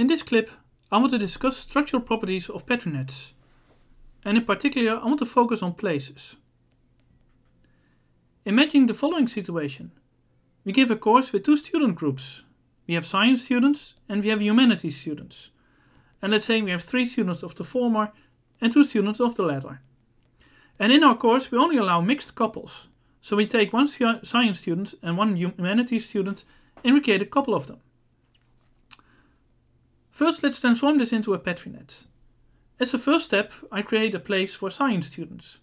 In this clip, I want to discuss structural properties of petri nets. And in particular, I want to focus on places. Imagine the following situation. We give a course with two student groups. We have science students and we have humanities students. And let's say we have three students of the former and two students of the latter. And in our course, we only allow mixed couples. So we take one science student and one humanities student and we create a couple of them. First, let's transform this into a PetriNet. As a first step, I create a place for science students.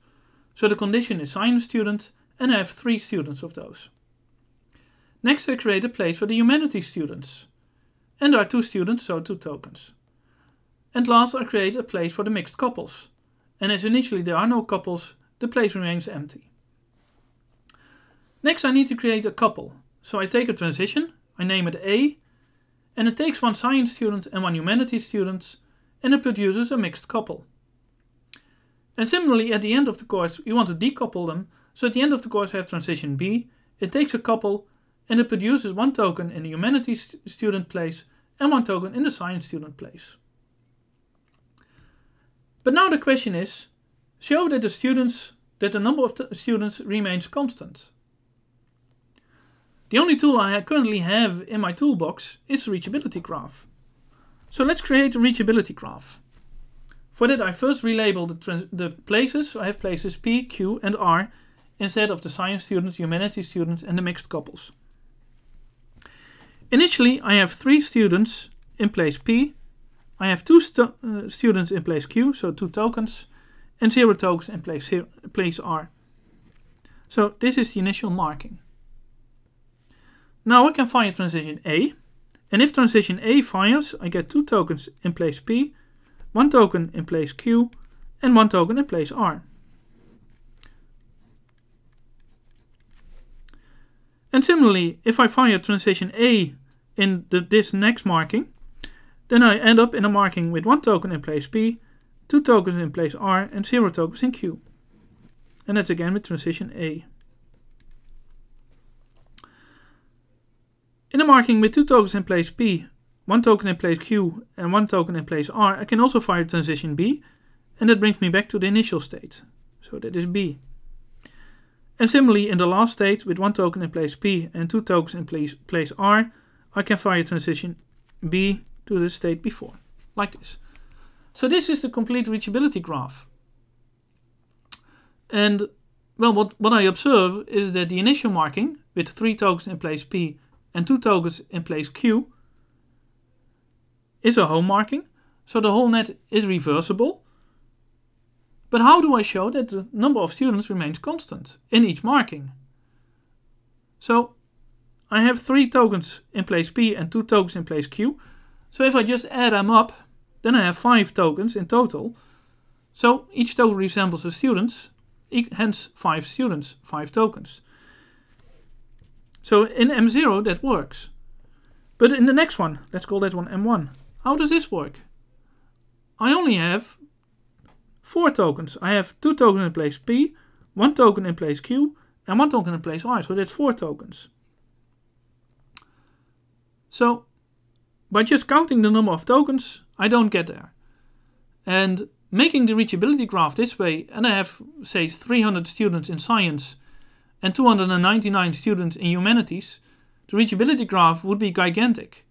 So the condition is science student, and I have three students of those. Next, I create a place for the humanities students. And there are two students, so two tokens. And last, I create a place for the mixed couples. And as initially there are no couples, the place remains empty. Next, I need to create a couple. So I take a transition, I name it A, and it takes one science student and one humanities student, and it produces a mixed couple. And similarly, at the end of the course, we want to decouple them, so at the end of the course I have transition B, it takes a couple, and it produces one token in the humanities student place and one token in the science student place. But now the question is, show that the students that the number of students remains constant. The only tool I currently have in my toolbox is the reachability graph. So let's create a reachability graph. For that I first relabel the, the places. I have places P, Q and R instead of the science students, humanities students and the mixed couples. Initially I have three students in place P. I have two stu uh, students in place Q, so two tokens, and zero tokens in place, place R. So this is the initial marking. Now I can fire transition A. And if transition A fires, I get two tokens in place P, one token in place Q, and one token in place R. And similarly, if I fire transition A in the, this next marking, then I end up in a marking with one token in place P, two tokens in place R, and zero tokens in Q. And that's again with transition A. In the marking with two tokens in place P, one token in place Q, and one token in place R, I can also fire transition B, and that brings me back to the initial state. So that is B. And similarly, in the last state, with one token in place P and two tokens in place, place R, I can fire transition B to the state before, like this. So this is the complete reachability graph. And well, what, what I observe is that the initial marking, with three tokens in place P and two tokens in place Q is a home marking, so the whole net is reversible. But how do I show that the number of students remains constant in each marking? So I have three tokens in place P and two tokens in place Q. So if I just add them up, then I have five tokens in total. So each token resembles a student, hence five students, five tokens. So in M0, that works. But in the next one, let's call that one M1. How does this work? I only have four tokens. I have two tokens in place P, one token in place Q, and one token in place R. So that's four tokens. So by just counting the number of tokens, I don't get there. And making the reachability graph this way, and I have, say, 300 students in science and 299 students in humanities, the reachability graph would be gigantic.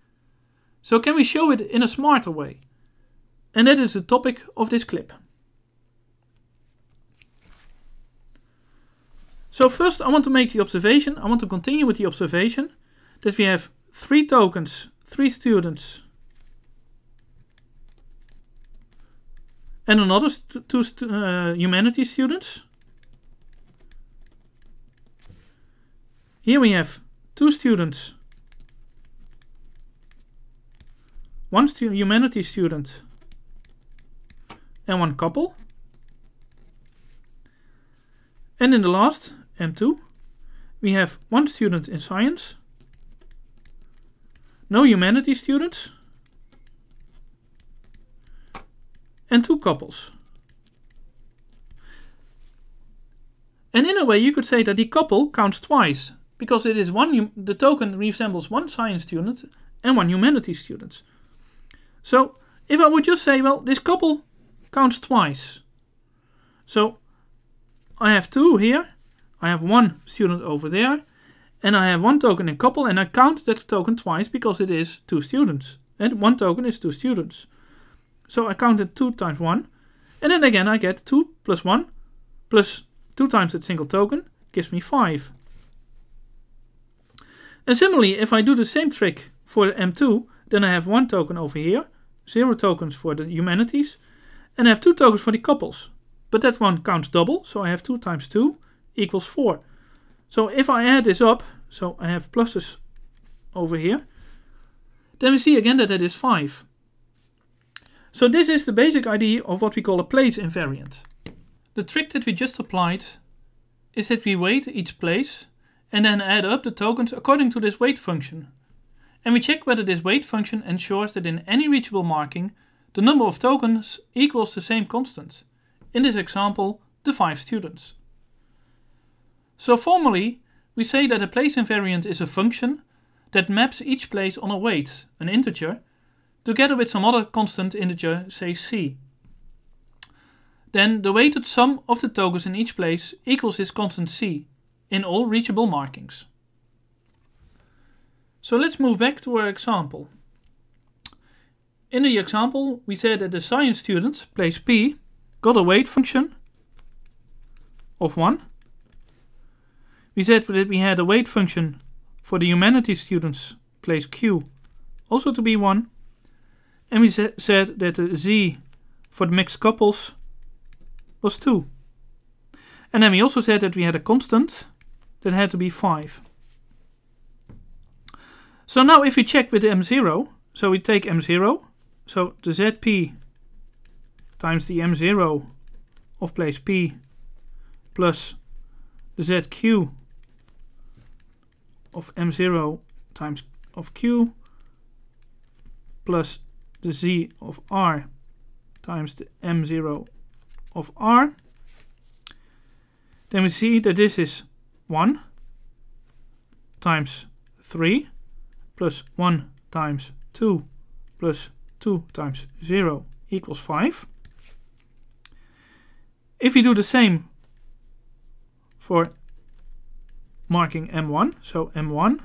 So can we show it in a smarter way? And that is the topic of this clip. So first I want to make the observation, I want to continue with the observation that we have three tokens, three students, and another st two st uh, humanities students. Here we have two students. One stu humanities student and one couple. And in the last, M2, we have one student in science, no humanities students, and two couples. And in a way you could say that the couple counts twice, because it is one the token resembles one science student and one humanities student. So if I would just say, well, this couple counts twice. So I have two here, I have one student over there, and I have one token in couple, and I count that token twice because it is two students. And one token is two students. So I counted 2 times 1, and then again I get 2 plus 1 plus 2 times that single token gives me 5. And similarly, if I do the same trick for M2, then I have one token over here, zero tokens for the humanities, and I have two tokens for the couples. But that one counts double, so I have 2 times 2 equals 4. So if I add this up, so I have pluses over here, then we see again that that is 5. So this is the basic idea of what we call a place invariant. The trick that we just applied is that we weight each place and then add up the tokens according to this weight function. And we check whether this weight function ensures that in any reachable marking, the number of tokens equals the same constant, in this example, the 5 students. So formally, we say that a place invariant is a function that maps each place on a weight, an integer, together with some other constant integer, say c. Then the weighted sum of the tokens in each place equals this constant c, in all reachable markings. So let's move back to our example. In the example, we said that the science student, place P, got a weight function of 1. We said that we had a weight function for the humanities students, place Q, also to be 1. And we sa said that the Z for the mixed couples was 2. And then we also said that we had a constant that had to be 5. So now if we check with M0, so we take M0, so the ZP times the M0 of place P plus the ZQ of M0 times of Q plus the Z of R times the M0 of R. Then we see that this is 1 times 3 plus 1 times 2 plus 2 times 0 equals 5. If we do the same for marking M1, so M1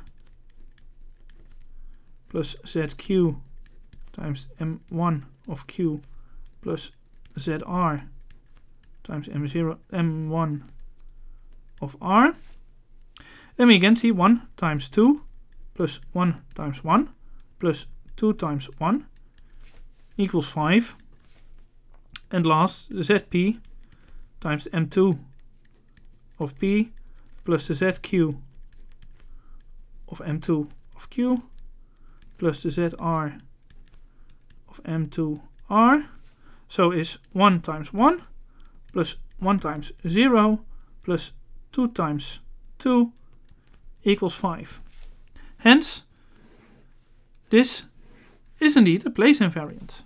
plus ZQ times M1 of Q plus ZR times M0, M1 of R. Then we again see 1 times 2 plus 1 times 1 plus 2 times 1 equals 5. And last, the zp times m2 of p plus the zq of m2 of q plus the zr of m2r. So is 1 times 1 plus 1 times 0 plus 2 times 2 equals 5. Hence, this is indeed a place invariant.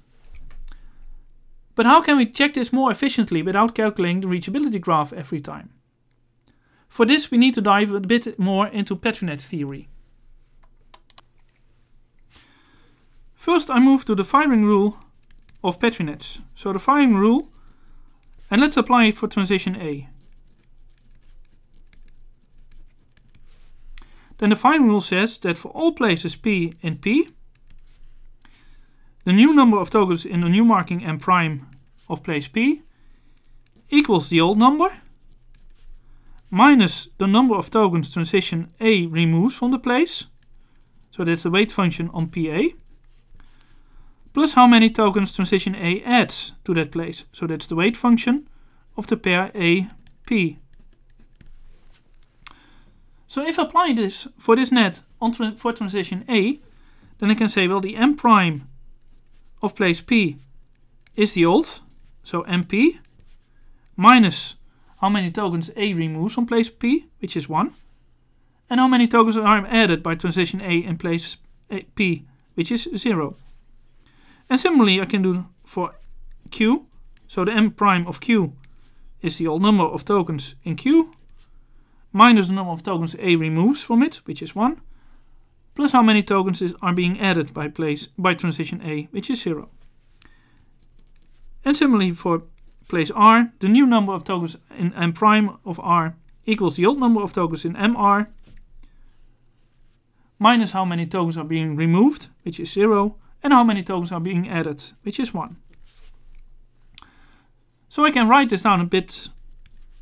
But how can we check this more efficiently without calculating the reachability graph every time? For this, we need to dive a bit more into Petrinet's theory. First, I move to the firing rule of Petrinets. So the firing rule, and let's apply it for transition A. Then the fine rule says that for all places P and P, the new number of tokens in the new marking M prime of place P equals the old number minus the number of tokens transition A removes from the place. So that's the weight function on PA. Plus how many tokens transition A adds to that place. So that's the weight function of the pair A, P. So if I apply this for this net on tra for transition A, then I can say, well, the M prime of place P is the old, so MP, minus how many tokens A removes on place P, which is 1, and how many tokens are added by transition A in place A eh, P, which is 0. And similarly, I can do for Q, so the M prime of Q is the old number of tokens in Q, minus the number of tokens A removes from it, which is 1, plus how many tokens are being added by place by transition A, which is 0. And similarly for place R, the new number of tokens in M prime of R equals the old number of tokens in MR minus how many tokens are being removed, which is 0, and how many tokens are being added, which is 1. So I can write this down a bit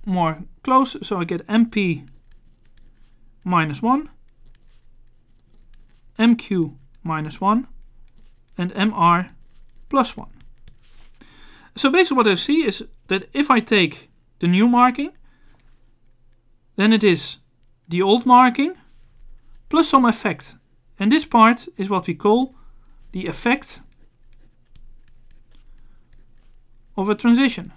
more close. So I get MP minus 1, MQ minus 1, and MR plus 1. So basically what I see is that if I take the new marking, then it is the old marking plus some effect. And this part is what we call the effect of a transition.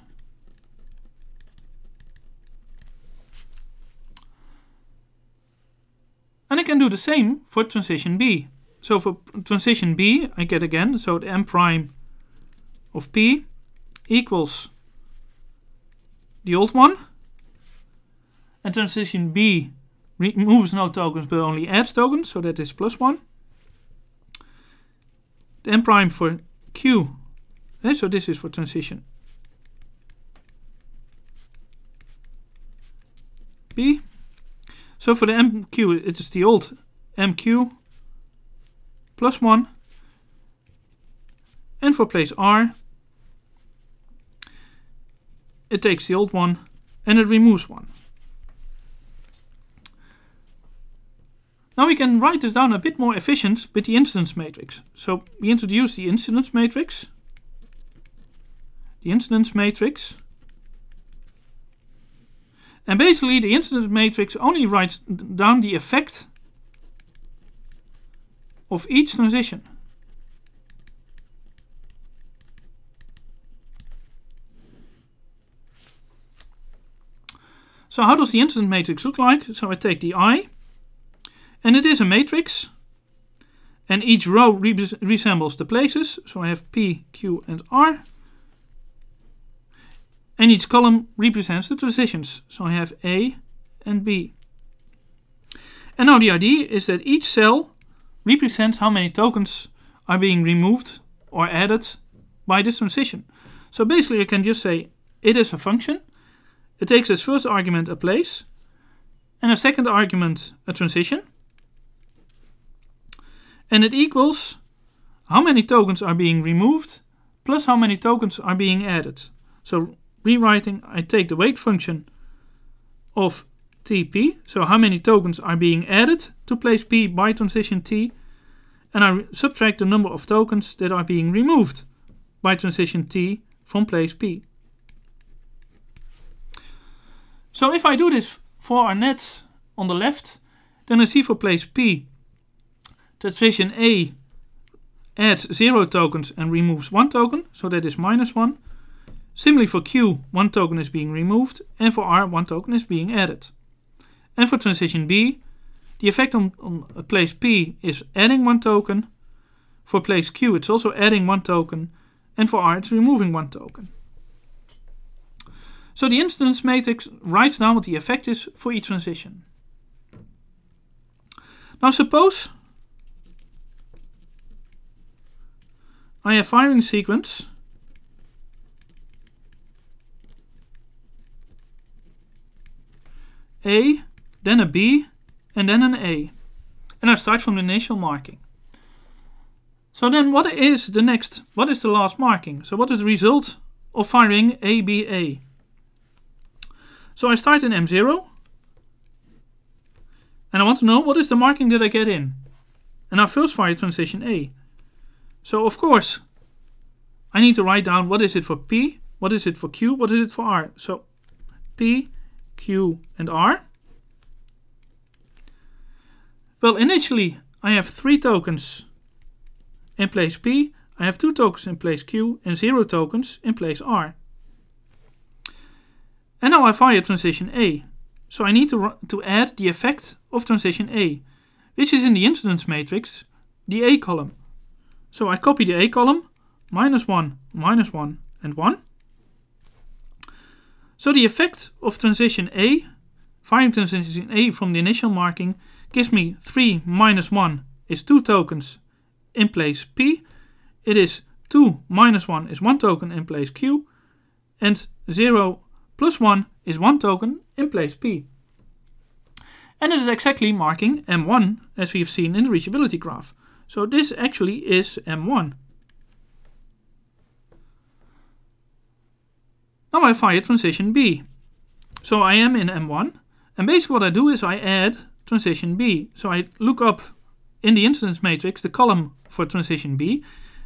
And I can do the same for transition B. So for transition B, I get again, so the M prime of P equals the old one. And transition B removes no tokens but only adds tokens, so that is plus one. The M prime for Q, okay, eh, so this is for transition B so for the MQ, it is the old MQ plus 1. And for place R, it takes the old one and it removes one. Now we can write this down a bit more efficient with the incidence matrix. So we introduce the incidence matrix, the incidence matrix, and basically, the incidence matrix only writes down the effect of each transition. So how does the incident matrix look like? So I take the I, and it is a matrix, and each row re resembles the places. So I have P, Q, and R. And each column represents the transitions. So I have A and B. And now the idea is that each cell represents how many tokens are being removed or added by this transition. So basically I can just say it is a function. It takes as first argument a place and a second argument a transition. And it equals how many tokens are being removed plus how many tokens are being added. So rewriting, I take the weight function of tp, so how many tokens are being added to place p by transition t, and I subtract the number of tokens that are being removed by transition t from place p. So if I do this for our nets on the left, then I see for place p, transition a adds 0 tokens and removes 1 token, so that is minus 1. Similarly for Q, one token is being removed, and for R, one token is being added. And for transition B, the effect on, on uh, place P is adding one token, for place Q it's also adding one token, and for R it's removing one token. So the instance matrix writes down what the effect is for each transition. Now suppose I have firing sequence A, then a B, and then an A. And i start from the initial marking. So then what is the next, what is the last marking? So what is the result of firing ABA? So I start in M0, and I want to know what is the marking that I get in. And I first fire transition A. So of course, I need to write down what is it for P, what is it for Q, what is it for R. So P, Q, and R? Well, initially I have three tokens in place P, I have two tokens in place Q, and zero tokens in place R. And now I fire transition A. So I need to, to add the effect of transition A, which is in the incidence matrix, the A column. So I copy the A column, minus 1, minus 1, and 1. So the effect of transition A, firing transition A from the initial marking, gives me 3 minus 1 is 2 tokens in place P. It is 2 minus 1 is 1 token in place Q. And 0 plus 1 is 1 token in place P. And it is exactly marking M1 as we've seen in the reachability graph. So this actually is M1. Now I fire transition B. So I am in M1. And basically what I do is I add transition B. So I look up in the instance matrix the column for transition B.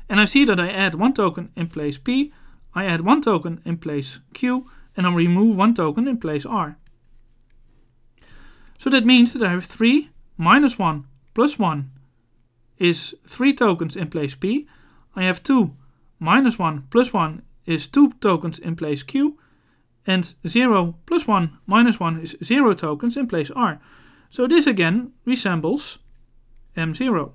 And I see that I add one token in place P. I add one token in place Q. And I remove one token in place R. So that means that I have 3 minus 1 plus 1 is 3 tokens in place P. I have 2 minus 1 plus 1 is two tokens in place Q, and 0 plus 1 minus 1 is 0 tokens in place R. So this again resembles M0.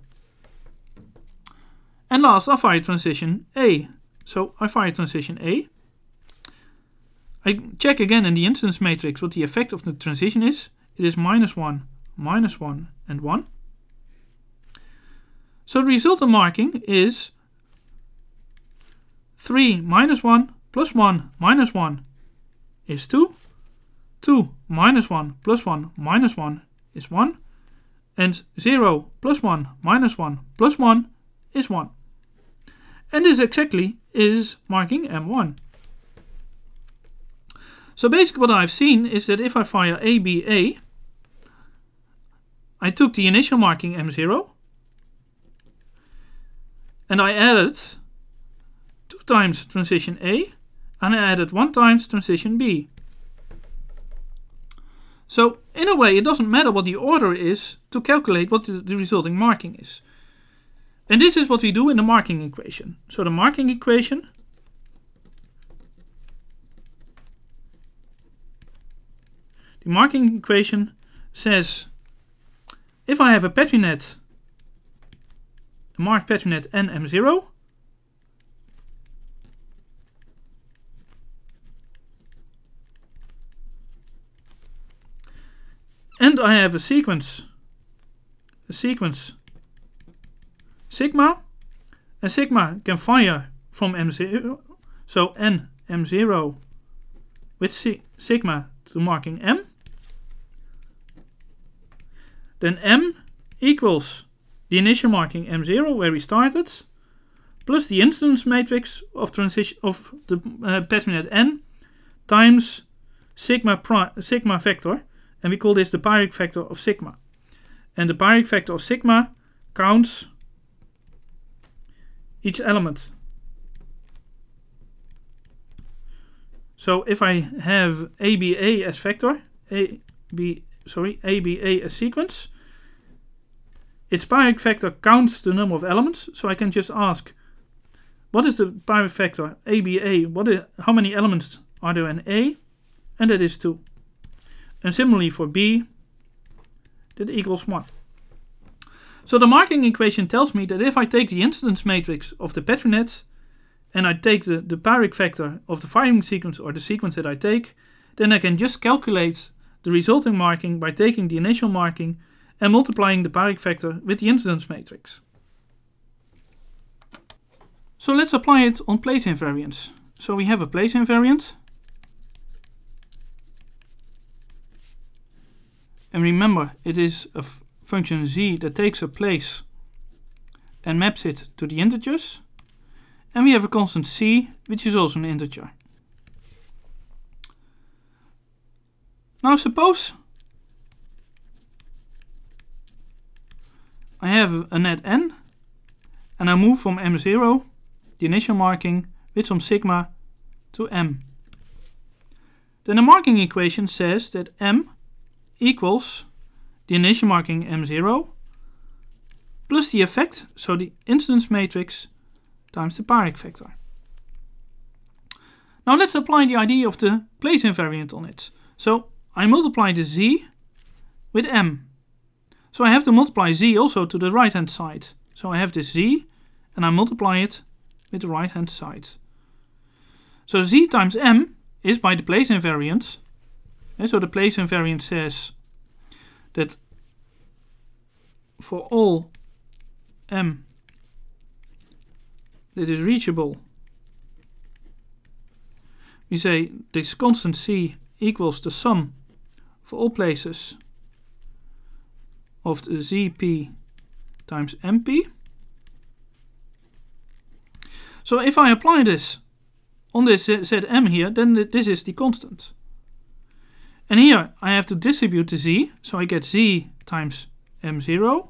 And last, I fire transition A. So I fire transition A. I check again in the instance matrix what the effect of the transition is. It is minus 1, minus 1, and 1. So the resultant marking is 3 minus 1 plus 1 minus 1 is 2. 2 minus 1 plus 1 minus 1 is 1. And 0 plus 1 minus 1 plus 1 is 1. And this exactly is marking M1. So basically what I've seen is that if I fire ABA, I took the initial marking M0 and I added 2 times transition A and I added 1 times transition B. So in a way it doesn't matter what the order is to calculate what the, resulting marking is. And this is what we do in the marking equation. So the marking equation The marking equation says if I have a petrinet, a marked petrinet nm0, And I have a sequence, a sequence sigma, and sigma can fire from M0, so N M0 with si sigma to marking M, then M equals the initial marking M0 where we started, plus the incidence matrix of transition of the uh, pattern at N times sigma sigma vector, and we call this the Pyrrhic factor of sigma. And the Pyrrhic factor of sigma counts each element. So if I have ABA as vector, AB, sorry, ABA as sequence, its Pyrrhic factor counts the number of elements, so I can just ask, what is the Pyrrhic factor, ABA, what is, how many elements are there in A? And that is 2. And similarly for b, that equals 1. So the marking equation tells me that if I take the incidence matrix of the petronet and I take the, the Pyrrhic vector of the firing sequence or the sequence that I take, then I can just calculate the resulting marking by taking the initial marking and multiplying the Pyrrhic vector with the incidence matrix. So let's apply it on place invariants. So we have a place invariant And remember, it is a function z that takes a place and maps it to the integers. And we have a constant c, which is also an integer. Now suppose I have a net n and I move from m0, the initial marking, with some sigma to m. Then the marking equation says that m equals the initial marking M0 plus the effect, so the incidence matrix times the Pyrrhic vector. Now let's apply the idea of the place invariant on it. So I multiply the z with m. So I have to multiply z also to the right hand side. So I have this z and I multiply it with the right hand side. So z times m is by the place invariant and so the place invariant says that for all m that is reachable, we say this constant c equals the sum for all places of the zp times mp. So if I apply this on this set m here, then this is the constant. And here I have to distribute the z, so I get z times m0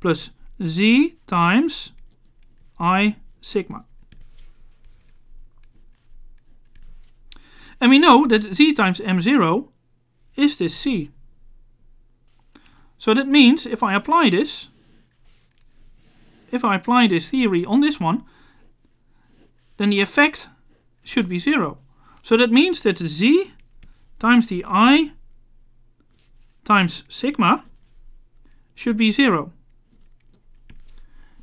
plus z times i sigma. And we know that z times m0 is this c. So that means if I apply this, if I apply this theory on this one, then the effect should be zero. So that means that the z times the i times sigma should be 0.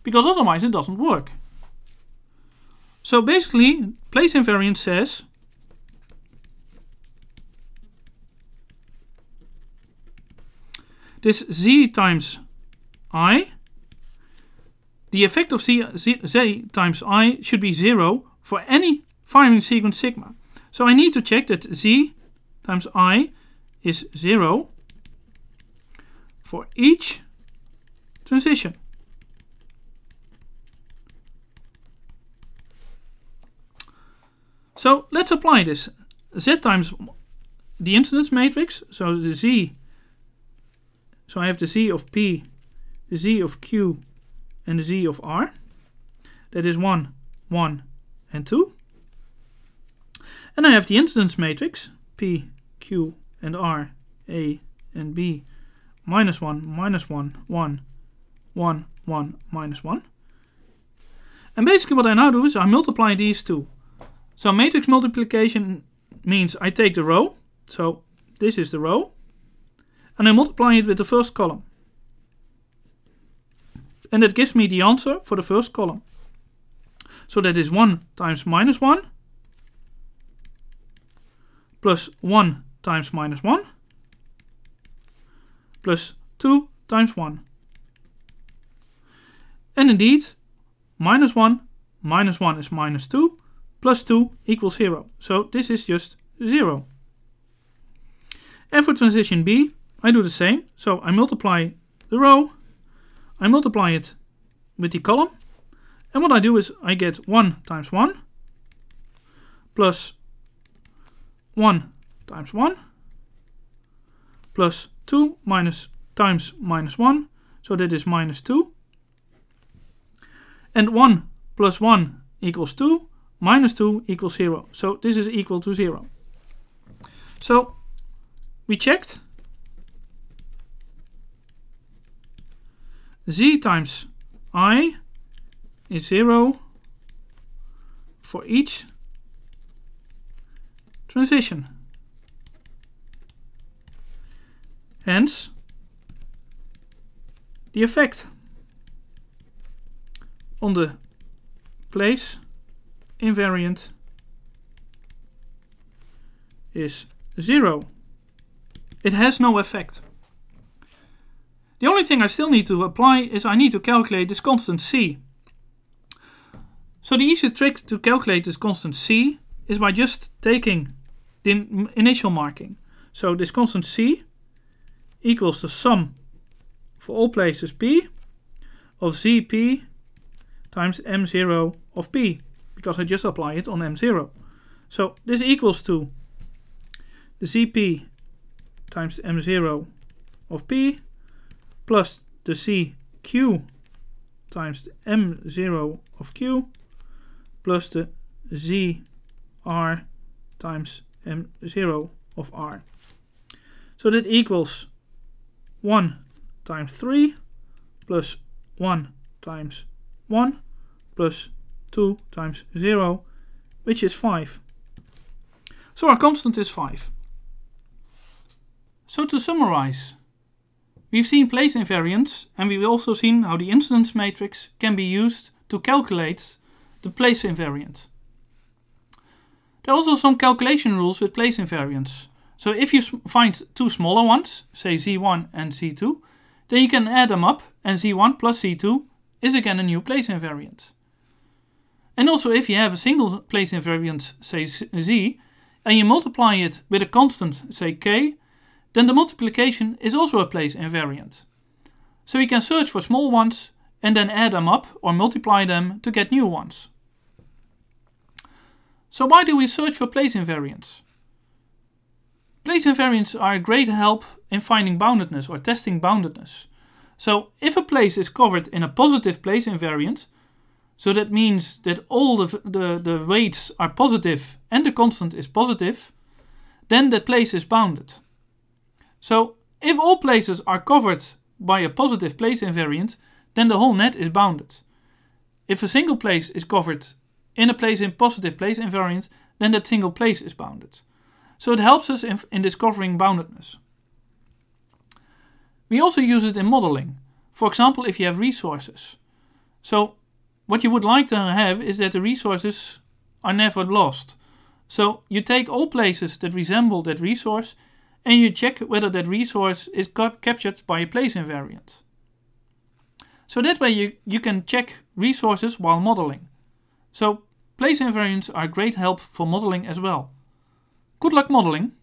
Because otherwise it doesn't work. So basically, place invariant says this z times i, the effect of z, z, z times i should be 0 for any firing sequence sigma. So I need to check that z times i is 0 for each transition. So let's apply this. Z times the incidence matrix, so the Z, so I have the Z of P, the Z of Q, and the Z of R. That is 1, 1, and 2. And I have the incidence matrix, P, Q and R, A and B, minus 1, minus 1, 1, 1, 1, minus 1. And basically what I now do is I multiply these two. So matrix multiplication means I take the row, so this is the row, and I multiply it with the first column. And that gives me the answer for the first column. So that is 1 times minus 1 plus 1 times minus 1 plus 2 times 1. And indeed, minus 1 minus 1 is minus 2 plus 2 equals 0. So this is just 0. And for transition B, I do the same. So I multiply the row, I multiply it with the column, and what I do is I get 1 times 1 plus 1 times 1 plus 2 minus times minus 1. So that is minus 2. And 1 plus 1 equals 2. Minus 2 equals 0. So this is equal to 0. So we checked. z times i is 0 for each transition. Hence, the effect on the place invariant is 0. It has no effect. The only thing I still need to apply is I need to calculate this constant c. So the easiest trick to calculate this constant c is by just taking the initial marking. So this constant c equals the sum for all places p of zp times m0 of p because I just apply it on m0. So this equals to the zp times m0 of p plus the cq times m0 of q plus the zr times m0 of r. So that equals 1 times 3 plus 1 times 1 plus 2 times 0, which is 5. So our constant is 5. So to summarize, we've seen place invariants and we've also seen how the incidence matrix can be used to calculate the place invariant. There are also some calculation rules with place invariants. So if you find two smaller ones, say Z1 and Z2, then you can add them up and Z1 plus Z2 is again a new place invariant. And also if you have a single place invariant, say Z, and you multiply it with a constant, say K, then the multiplication is also a place invariant. So you can search for small ones and then add them up or multiply them to get new ones. So why do we search for place invariants? Place invariants are a great help in finding boundedness or testing boundedness. So if a place is covered in a positive place invariant, so that means that all the, the, the weights are positive and the constant is positive, then that place is bounded. So if all places are covered by a positive place invariant, then the whole net is bounded. If a single place is covered in a place in positive place invariant, then that single place is bounded so it helps us in, in discovering boundedness. We also use it in modeling, for example if you have resources. So what you would like to have is that the resources are never lost. So you take all places that resemble that resource and you check whether that resource is captured by a place invariant. So that way you, you can check resources while modeling. So place invariants are great help for modeling as well. Good luck modeling!